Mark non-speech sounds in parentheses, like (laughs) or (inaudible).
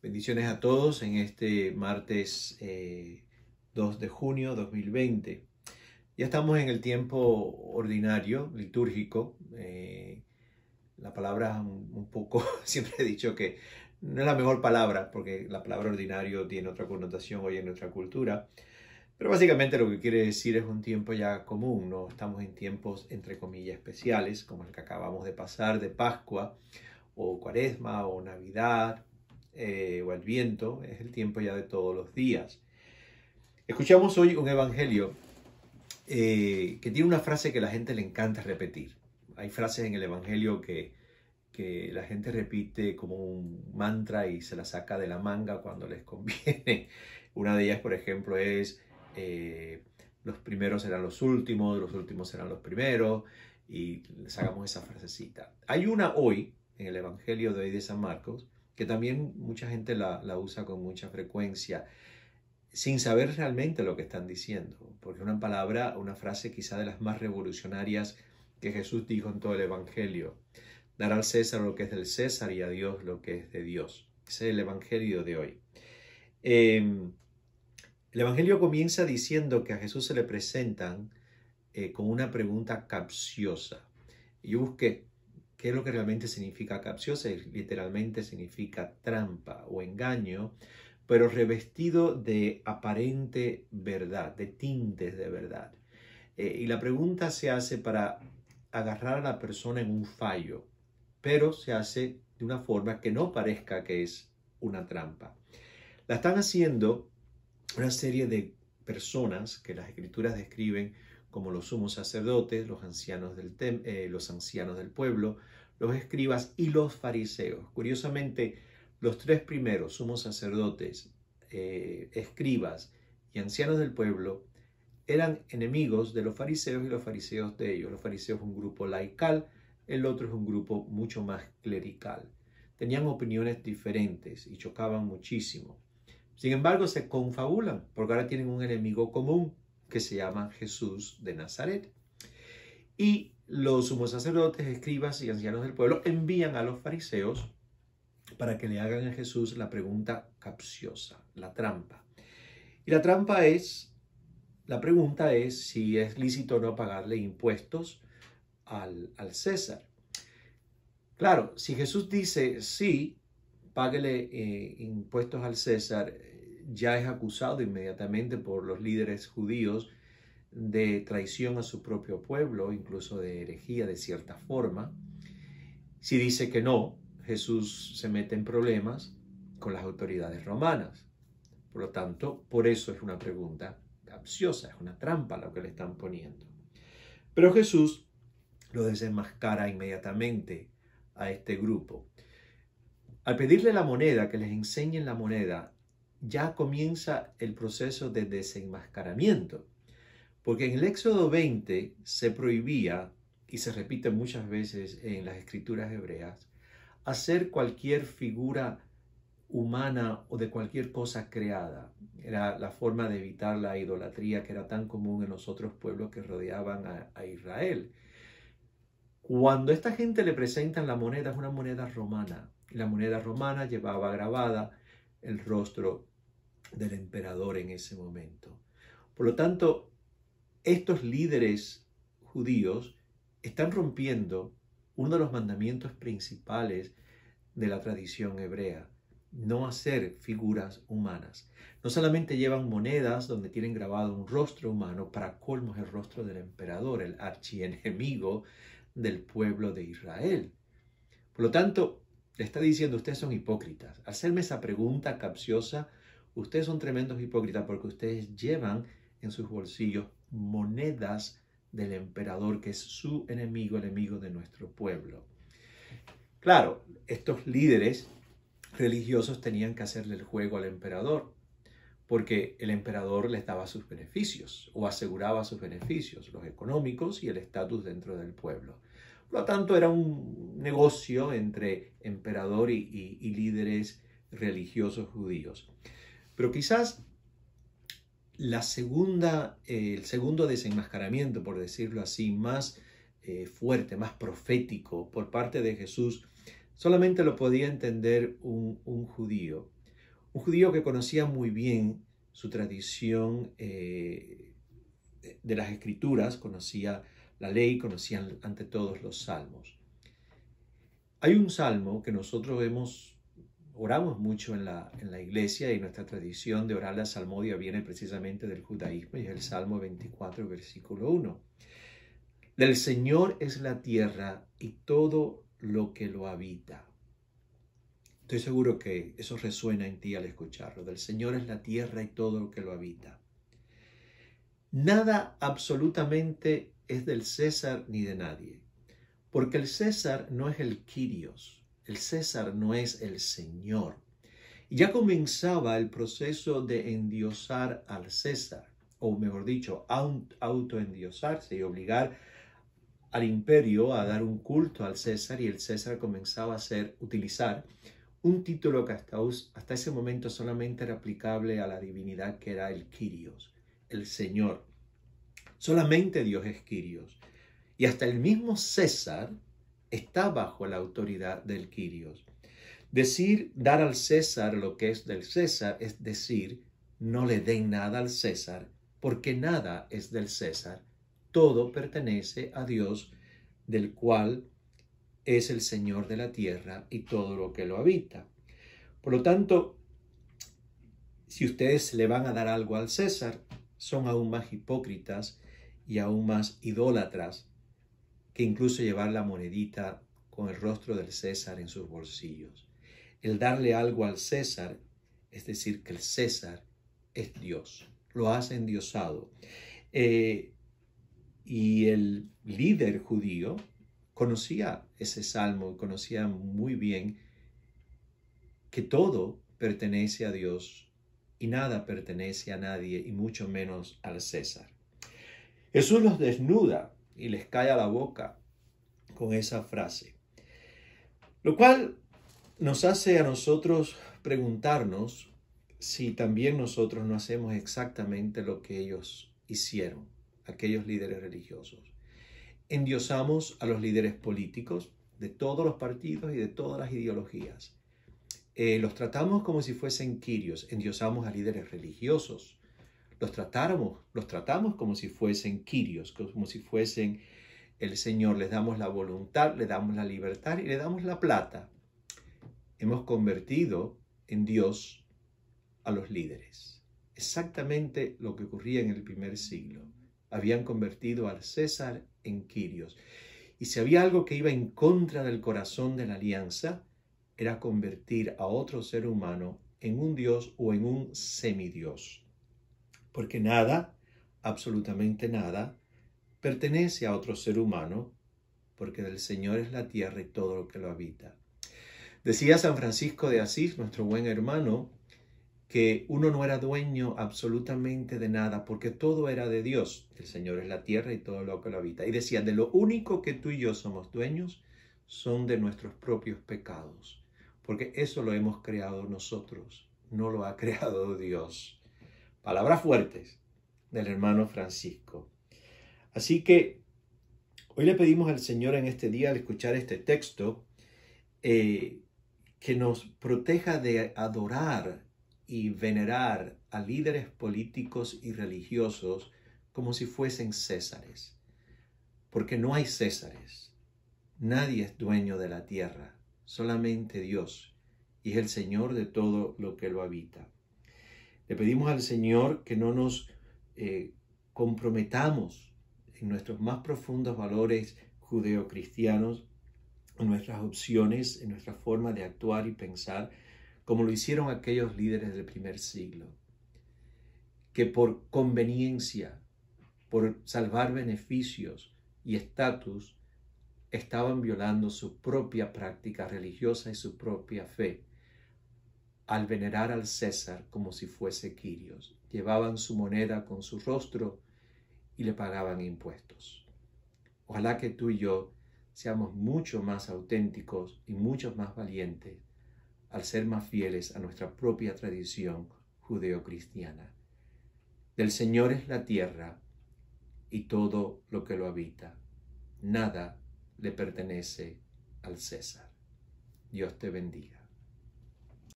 Bendiciones a todos en este martes 2 eh, de junio 2020. Ya estamos en el tiempo ordinario, litúrgico. Eh, la palabra un, un poco, (laughs) siempre he dicho que no es la mejor palabra, porque la palabra ordinario tiene otra connotación hoy en nuestra cultura. Pero básicamente lo que quiere decir es un tiempo ya común, no estamos en tiempos entre comillas especiales, como el que acabamos de pasar de Pascua o Cuaresma o Navidad eh, o el viento, es el tiempo ya de todos los días. Escuchamos hoy un evangelio eh, que tiene una frase que la gente le encanta repetir. Hay frases en el evangelio que, la gente repite como un mantra y se la saca de la manga cuando les conviene. (laughs) Una de ellas, por ejemplo, es eh, los primeros serán los últimos, los últimos serán los primeros, y hagamos esa frasecita. Hay una hoy, en el Evangelio de hoy de San Marcos, que también mucha gente la, usa con mucha frecuencia, sin saber realmente lo que están diciendo, porque una palabra, una frase quizá de las más revolucionarias que Jesús dijo en todo el Evangelio, dar al César lo que es del César y a Dios lo que es de Dios. Ese es el Evangelio de hoy. Em, el Evangelio comienza diciendo que a Jesús se le presentan eh, con una pregunta capciosa. y busqué ¿Qué es lo que realmente significa capciosa? Literalmente significa trampa o engaño, pero revestido de aparente verdad, de tintes de verdad. Eh, y la pregunta se hace para agarrar a la persona en un fallo, pero se hace de una forma que no parezca que es una trampa. La están haciendo una serie de personas que las escrituras describen como los sumos sacerdotes, los ancianos del, eh, los ancianos del pueblo, los escribas y los fariseos. Curiosamente, los tres primeros, sumos sacerdotes, eh, escribas y ancianos del pueblo, eran enemigos de los fariseos y los fariseos de ellos. Los fariseos un grupo laical, el otro es un grupo mucho más clerical. Tenían opiniones diferentes y chocaban muchísimo. Sin embargo, se confabulan porque ahora tienen un enemigo común que se llama Jesús de Nazaret. Y los sumos sacerdotes, escribas y ancianos del pueblo envían a los fariseos para que le hagan a Jesús la pregunta capciosa, la trampa. Y la trampa es, la pregunta es si es lícito o no pagarle impuestos al, al César. Claro, si Jesús dice sí, páguele eh, impuestos al César, ya es acusado inmediatamente por los líderes judíos de traición a su propio pueblo, incluso de herejía de cierta forma. Si dice que no, Jesús se mete en problemas con las autoridades romanas. Por lo tanto, por eso es una pregunta capciosa, es una trampa lo que le están poniendo. Pero Jesús lo desenmascara inmediatamente a este grupo. Al pedirle la moneda, que les enseñen la moneda, ya comienza el proceso de desenmascaramiento. Porque en el Éxodo 20 se prohibía, y se repite muchas veces en las escrituras hebreas, hacer cualquier figura humana o de cualquier cosa creada. Era la forma de evitar la idolatría que era tan común en los otros pueblos que rodeaban a, Israel. Cuando esta gente le presentan la moneda, es una moneda romana. La moneda romana llevaba grabada el rostro del emperador en ese momento. Por lo tanto, estos líderes judíos están rompiendo uno de los mandamientos principales de la tradición hebrea, no hacer figuras humanas. No solamente llevan monedas donde tienen grabado un rostro humano, para colmos el rostro del emperador, el archienemigo del pueblo de Israel. Por lo tanto, le está diciendo, ustedes son hipócritas. Hacerme esa pregunta capciosa, ustedes son tremendos hipócritas porque ustedes llevan en sus bolsillos monedas del emperador, que es su enemigo, el enemigo de nuestro pueblo. Claro, estos líderes religiosos tenían que hacerle el juego al emperador, porque el emperador les daba sus beneficios o aseguraba sus beneficios, los económicos y el estatus dentro del pueblo. Por lo tanto, era un, negocio entre emperador y, líderes religiosos judíos. Pero quizás la segunda, eh, el segundo desenmascaramiento, por decirlo así, más eh, fuerte, más profético por parte de Jesús, solamente lo podía entender un, judío. Un judío que conocía muy bien su tradición eh, de las escrituras, conocía la ley, conocía ante todos los salmos. Hay un salmo que nosotros vemos, oramos mucho en la, en la iglesia y nuestra tradición de orar la salmodia viene precisamente del judaísmo y es el Salmo 24, versículo 1. Del Señor es la tierra y todo lo que lo habita. Estoy seguro que eso resuena en ti al escucharlo. Del Señor es la tierra y todo lo que lo habita. Nada absolutamente es del César ni de nadie. Porque el César no es el Kyrios, el César no es el Señor. ya comenzaba el proceso de endiosar al César, o mejor dicho, autoendiosarse y obligar al imperio a dar un culto al César y el César comenzaba a ser utilizar un título que hasta, hasta ese momento solamente era aplicable a la divinidad que era el Kyrios, el Señor. Solamente Dios es Kyrios. Y hasta el mismo César está bajo la autoridad del Quirios. Decir dar al César lo que es del César es decir, no le den nada al César, porque nada es del César. Todo pertenece a Dios, del cual es el Señor de la tierra y todo lo que lo habita. Por lo tanto, si ustedes le van a dar algo al César, son aún más hipócritas y aún más idólatras que incluso llevar la monedita con el rostro del César en sus bolsillos. El darle algo al César, es decir, que el César es Dios, lo hace endiosado. Eh, y el líder judío conocía ese salmo, conocía muy bien que todo pertenece a Dios y nada pertenece a nadie y mucho menos al César. Jesús los desnuda y les a la boca con esa frase. Lo cual nos hace a nosotros preguntarnos si también nosotros no hacemos exactamente lo que ellos hicieron, aquellos líderes religiosos. Endiosamos a los líderes políticos de todos los partidos y de todas las ideologías. Eh, los tratamos como si fuesen quirios, endiosamos a líderes religiosos los los tratamos como si fuesen quirios, como si fuesen el Señor, les damos la voluntad, le damos la libertad y le damos la plata. Hemos convertido en Dios a los líderes. Exactamente lo que ocurría en el primer siglo. Habían convertido al César en Quirios. Y si había algo que iba en contra del corazón de la alianza, era convertir a otro ser humano en un dios o en un semidios porque nada, absolutamente nada, pertenece a otro ser humano, porque del Señor es la tierra y todo lo que lo habita. Decía San Francisco de Asís, nuestro buen hermano, que uno no era dueño absolutamente de nada, porque todo era de Dios. El Señor es la tierra y todo lo que lo habita. Y decía, de lo único que tú y yo somos dueños son de nuestros propios pecados, porque eso lo hemos creado nosotros, no lo ha (laughs) creado Dios. Palabras fuertes del hermano Francisco. Así que hoy le pedimos al Señor en este día, al escuchar este texto, eh, que nos proteja de adorar y venerar a líderes políticos y religiosos como si fuesen césares. Porque no hay césares. Nadie es dueño de la tierra, solamente Dios, y es el Señor de todo lo que lo habita. Le pedimos al Señor que no nos eh, comprometamos en nuestros más profundos valores judeocristianos, en nuestras opciones, en nuestra forma de actuar y pensar, como lo hicieron aquellos líderes del primer siglo, que por conveniencia, por salvar beneficios y estatus, estaban violando su propia práctica religiosa y su propia fe al venerar al César como si fuese Quirios. Llevaban su moneda con su rostro y le pagaban impuestos. Ojalá que tú y yo seamos mucho más auténticos y mucho más valientes al ser más fieles a nuestra propia tradición judeocristiana. Del Señor es la tierra y todo lo que lo habita. Nada le pertenece al César. Dios te bendiga.